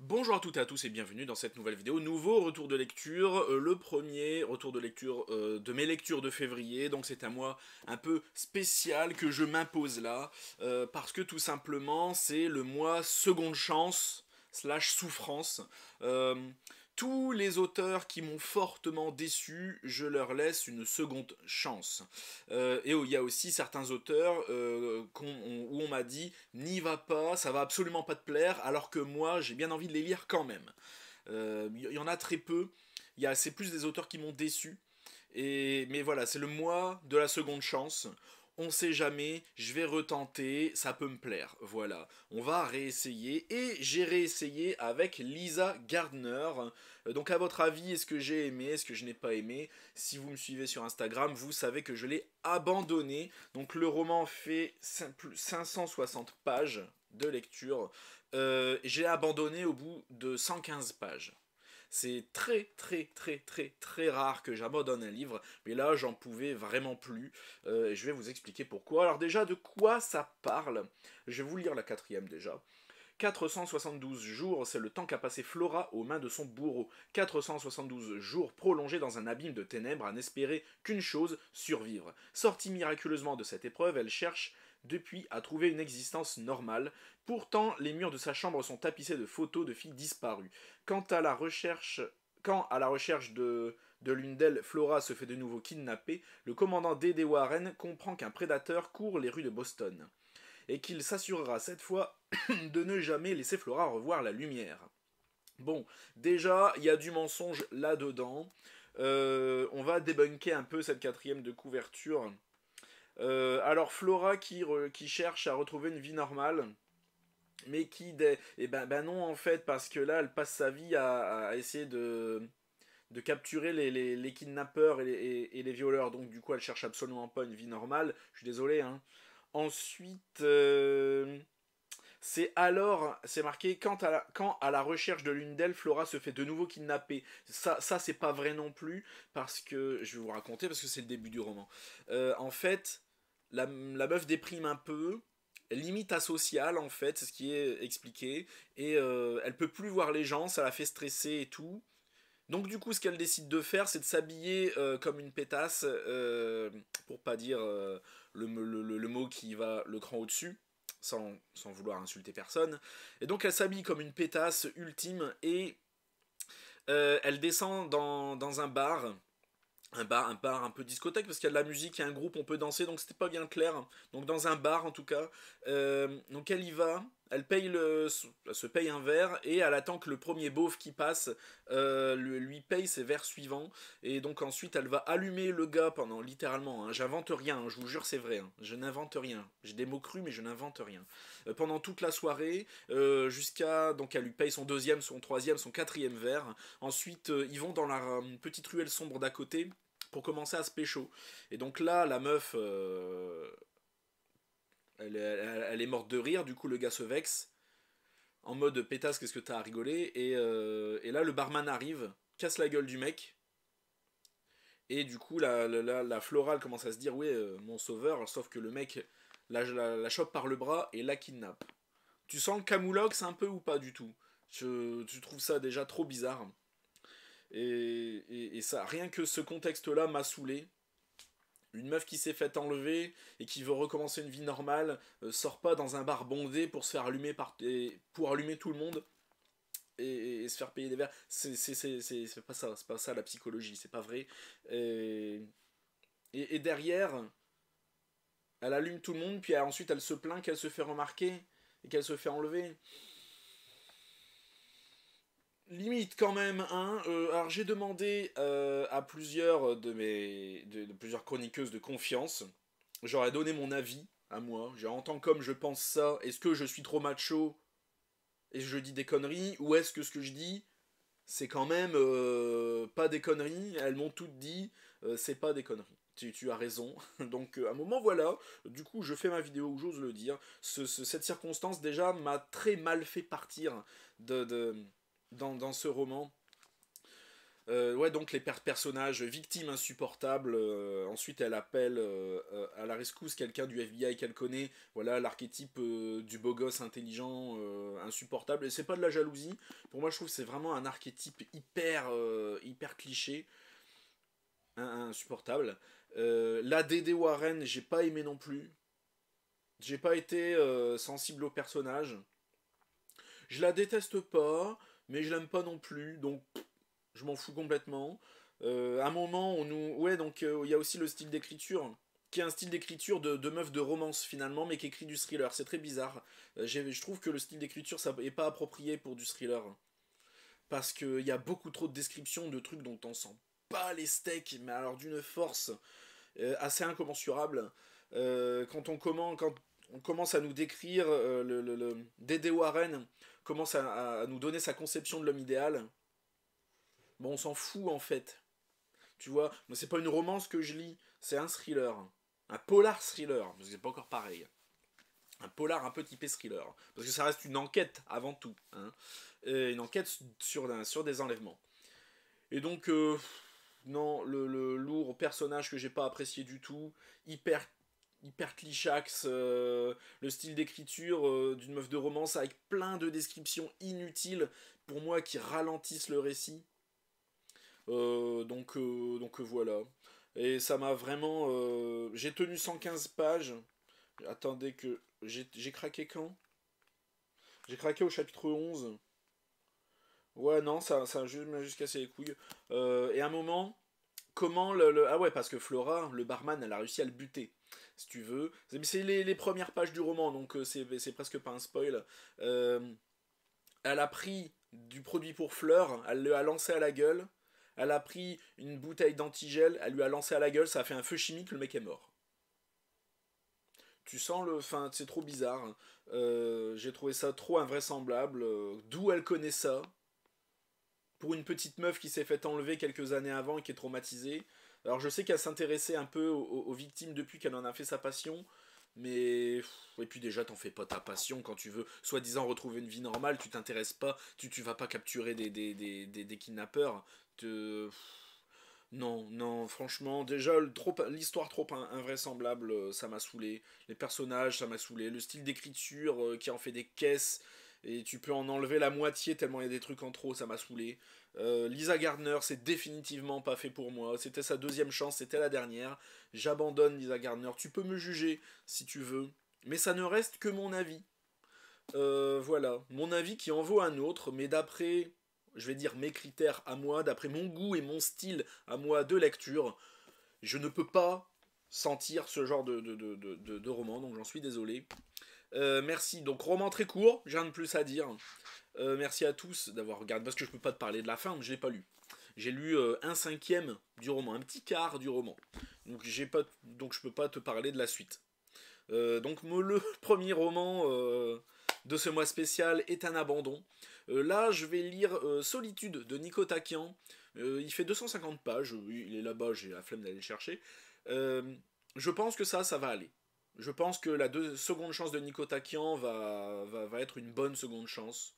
Bonjour à toutes et à tous et bienvenue dans cette nouvelle vidéo. Nouveau retour de lecture, euh, le premier retour de lecture euh, de mes lectures de février, donc c'est un mois un peu spécial que je m'impose là, euh, parce que tout simplement c'est le mois seconde chance slash souffrance. Tous les auteurs qui m'ont fortement déçu, je leur laisse une seconde chance. Euh, et oh, il y a aussi certains auteurs euh, où on m'a dit n'y va pas, ça va absolument pas te plaire, alors que moi j'ai bien envie de les lire quand même. Il euh, y, en a très peu. Il y a assez plus des auteurs qui m'ont déçu. Et, mais voilà, c'est le mois de la seconde chance on sait jamais, je vais retenter, ça peut me plaire. Voilà, on va réessayer. Et j'ai réessayé avec Lisa Gardner. Euh, donc à votre avis, est-ce que j'ai aimé, est-ce que je n'ai pas aimé Si vous me suivez sur Instagram, vous savez que je l'ai abandonné. Donc le roman fait 560 pages de lecture. Euh, j'ai abandonné au bout de 115 pages. C'est très très très très très rare que j'abandonne un livre, mais là j'en pouvais vraiment plus. Euh, et je vais vous expliquer pourquoi. Alors déjà de quoi ça parle Je vais vous lire la quatrième déjà. 472 jours, c'est le temps qu'a passé Flora aux mains de son bourreau. 472 jours prolongés dans un abîme de ténèbres à n'espérer qu'une chose, survivre. Sortie miraculeusement de cette épreuve, elle cherche depuis, a trouvé une existence normale. Pourtant, les murs de sa chambre sont tapissés de photos de filles disparues. Quant à la recherche, quand à la recherche de, l'une d'elles, Flora se fait de nouveau kidnapper, le commandant D.D. Warren comprend qu'un prédateur court les rues de Boston et qu'il s'assurera cette fois de ne jamais laisser Flora revoir la lumière. Bon, déjà, il y a du mensonge là-dedans. Euh, on va débunker un peu cette quatrième de couverture euh, alors Flora qui, cherche à retrouver une vie normale. Mais qui... Dé... Eh ben, ben, non en fait parce que là elle passe sa vie à, essayer de, de capturer les, les, kidnappeurs et les, violeurs. Donc du coup elle cherche absolument pas une vie normale. Je suis désolé. Hein. Ensuite... Euh, c'est alors, c'est marqué, quand à, la, quand à la recherche de l'une d'elles, Flora se fait de nouveau kidnapper. Ça, ça c'est pas vrai non plus, parce que, je vais vous raconter, parce que c'est le début du roman. Euh, en fait, la, la meuf déprime un peu, limite asociale en fait, c'est ce qui est expliqué, et euh, elle peut plus voir les gens, ça la fait stresser et tout. Donc du coup, ce qu'elle décide de faire, c'est de s'habiller euh, comme une pétasse, euh, pour pas dire le, mot qui va le cran au-dessus, sans, vouloir insulter personne. Et donc elle s'habille comme une pétasse ultime, et elle descend dans un bar, un bar, un bar un peu discothèque parce qu'il y a de la musique, il y a un groupe, on peut danser, donc c'était pas bien clair. Donc dans un bar en tout cas. Euh, donc elle y va, elle, paye le, se paye un verre et elle attend que le premier beauf qui passe euh, lui, paye ses verres suivants. Et donc ensuite, elle va allumer le gars pendant littéralement. Hein, j'invente rien, hein, je vous jure, c'est vrai. Hein. je n'invente rien. J'ai des mots crus, mais je n'invente rien. Euh, pendant toute la soirée, euh, jusqu'à. Donc elle lui paye son deuxième, son troisième, son quatrième verre. Ensuite, ils vont dans la petite ruelle sombre d'à côté pour commencer à se pécho. Et donc là, la meuf, elle, est morte de rire, du coup le gars se vexe, en mode pétasse, qu'est-ce que t'as à rigoler, et, euh, là le barman arrive, casse la gueule du mec, et du coup la, florale commence à se dire, oui euh, mon sauveur, sauf que le mec la, chope par le bras et la kidnappe. Tu sens le camoulox un peu ou pas du tout Tu trouves ça déjà trop bizarre. Et, et, et ça, rien que ce contexte-là m'a saoulé, une meuf qui s'est faite enlever et qui veut recommencer une vie normale euh, sort pas dans un bar bondé pour se faire allumer par pour allumer tout le monde et, se faire payer des verres. C'est pas ça, c'est pas ça la psychologie, c'est pas vrai. Et, derrière, elle allume tout le monde, puis ensuite elle se plaint qu'elle se fait remarquer et qu'elle se fait enlever limite quand même hein. Euh, alors j'ai demandé euh, à plusieurs de mes de, plusieurs chroniqueuses de confiance. J'aurais donné mon avis à moi. J'ai en tant qu'homme je pense ça. Est-ce que je suis trop macho et je dis des conneries ou est-ce que ce que je dis c'est quand même euh, pas des conneries Elles m'ont toutes dit c'est pas des conneries. Tu, as raison. Donc à un moment voilà, du coup je fais ma vidéo où j'ose le dire. cette circonstance déjà m'a très mal fait partir de dans, ce roman. Euh, ouais, donc les personnages, victimes insupportables. Euh, ensuite, elle appelle à la rescousse quelqu'un du FBI qu'elle connaît. Voilà, l'archétype euh, du beau gosse intelligent, insupportable. Et c'est pas de la jalousie. Pour moi, je trouve que c'est vraiment un archétype hyper, hyper cliché, hein, hein, insupportable. la DD Warren, j'ai pas aimé non plus. J'ai pas été sensible au personnage. Je la déteste pas mais je l'aime pas non plus, donc je m'en fous complètement. Euh, à un moment, on nous. Ouais, donc euh, il y a aussi le style d'écriture, qui est un style d'écriture de, meuf de romance finalement, mais qui écrit du thriller. C'est très bizarre. Euh, je trouve que le style d'écriture, ça pas approprié pour du thriller. Parce qu'il y a beaucoup trop de descriptions de trucs dont on sent pas les steaks, mais alors d'une force assez incommensurable. quand on commence. Quand on commence à nous décrire le, le, le, Warren commence à, nous donner sa conception de l'homme idéal, bon, on s'en fout en fait. Tu vois, mais c'est pas une romance que je lis, c'est un thriller. Un polar thriller, parce que c'est pas encore pareil. Un polar un peu typé thriller. Parce que ça reste une enquête avant tout. Hein. Euh, une enquête sur, des enlèvements. Et donc, euh, non, le, le, lourd personnage que j'ai pas apprécié du tout, hyper hyper clichax, euh, le style d'écriture euh, d'une meuf de romance avec plein de descriptions inutiles pour moi qui ralentissent le récit. Euh, donc, donc voilà. Et ça m'a vraiment... j'ai tenu 115 pages. Attendez que... J'ai craqué quand J'ai craqué au chapitre 11. Ouais, non, ça, ça m'a juste cassé les couilles. et à un moment, comment le... Ah ouais, parce que Flora, le barman, elle a réussi à le buter si tu veux. C'est les, premières pages du roman, donc euh, c'est presque pas un spoil. Euh, elle a pris du produit pour fleurs, elle a lancé à la gueule, elle a pris une bouteille d'antigel, elle lui a lancé à la gueule, ça a fait un feu chimique, le mec est mort. Tu sens le... Enfin, c'est trop bizarre. Hein. Euh, j'ai trouvé ça trop invraisemblable. D'où elle connaît ça Pour une petite meuf qui s'est faite enlever quelques années avant et qui est traumatisée, alors je sais qu'elle s'intéressait un peu aux, victimes depuis qu'elle en a fait sa passion, mais... Et puis déjà, t'en fais pas ta passion quand tu veux, soi-disant, retrouver une vie normale, tu t'intéresses pas, tu, tu vas pas capturer des, des, des, kidnappeurs. Te... Non, non, franchement, déjà, l'histoire trop, invraisemblable, euh, ça m'a saoulé. Les personnages, ça m'a saoulé. Le style d'écriture euh, qui en fait des caisses, et tu peux en enlever la moitié tellement il y a des trucs en trop, ça m'a saoulé. Euh, Lisa Gardner, c'est définitivement pas fait pour moi. C'était sa deuxième chance, c'était la dernière. J'abandonne Lisa Gardner. Tu peux me juger si tu veux, mais ça ne reste que mon avis. Euh, voilà, mon avis qui en vaut un autre, mais d'après, je vais dire mes critères à moi, d'après mon goût et mon style à moi de lecture, je ne peux pas sentir ce genre de, de, de roman, donc j'en suis désolé. Euh, merci. Donc, roman très court, j'ai rien de plus à dire. Euh, merci à tous d'avoir regardé, parce que je peux pas te parler de la fin, je l'ai pas lu. J'ai lu euh, un cinquième du roman, un petit quart du roman. Donc, j'ai pas, donc je peux pas te parler de la suite. donc, le premier roman de ce mois spécial est un abandon. là, je vais lire Solitude de Nico Takian. il fait 250 pages, il est là-bas, j'ai la flemme d'aller le chercher. je pense que ça, ça va aller. Je pense que la seconde chance de Nico Takian va, être une bonne seconde chance.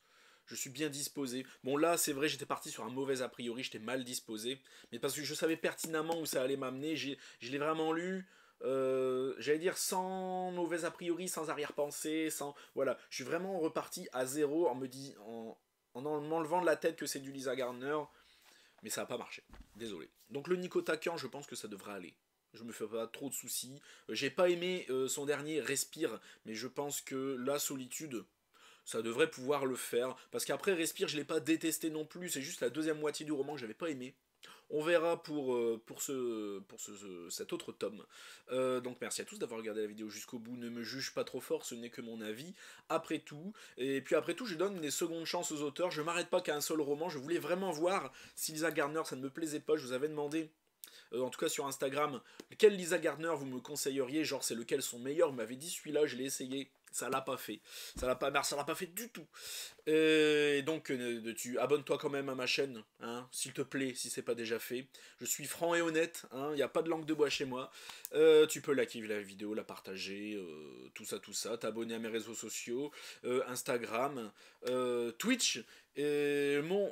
Je suis bien disposé. Bon là, c'est vrai, j'étais parti sur un mauvais a priori, j'étais mal disposé. Mais parce que je savais pertinemment où ça allait m'amener, je l'ai vraiment lu. Euh, j'allais dire sans mauvais a priori, sans arrière-pensée, sans... Voilà, je suis vraiment reparti à zéro en me dit, en, en m'enlevant de la tête que c'est du Lisa Gardner, mais ça n'a pas marché. Désolé. Donc le Nico Takian, je pense que ça devrait aller. Je me fais pas trop de soucis. Euh, j'ai pas aimé euh, son dernier Respire, mais je pense que la solitude, ça devrait pouvoir le faire. Parce qu'après Respire, je l'ai pas détesté non plus. C'est juste la deuxième moitié du roman que j'avais pas aimé. On verra pour, euh, pour, ce, pour ce, cet autre tome. donc merci à tous d'avoir regardé la vidéo jusqu'au bout. Ne me juge pas trop fort, ce n'est que mon avis. Après tout, et puis après tout, je donne des secondes chances aux auteurs. Je m'arrête pas qu'à un seul roman. Je voulais vraiment voir si Lisa garner ça ne me plaisait pas. Je vous avais demandé euh, en tout cas sur Instagram, quel Lisa Gardner vous me conseilleriez, genre c'est lequel son meilleur, vous m'avez dit celui-là, je l'ai essayé, ça l'a pas fait. Ça l'a pas, ça l'a pas fait du tout. Euh, et donc, euh, tu abonne-toi quand même à ma chaîne, hein, s'il te plaît, si c'est pas déjà fait. Je suis franc et honnête, il hein, n'y a pas de langue de bois chez moi. Euh, tu peux liker la vidéo, la partager, tout ça, tout ça. T'abonner à mes réseaux sociaux, Instagram, Twitch, et mon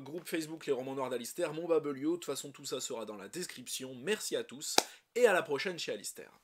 groupe Facebook Les Romans Noirs d'Alistair, mon Babelio. De toute façon, tout ça sera dans la description. Merci à tous et à la prochaine chez Alistair.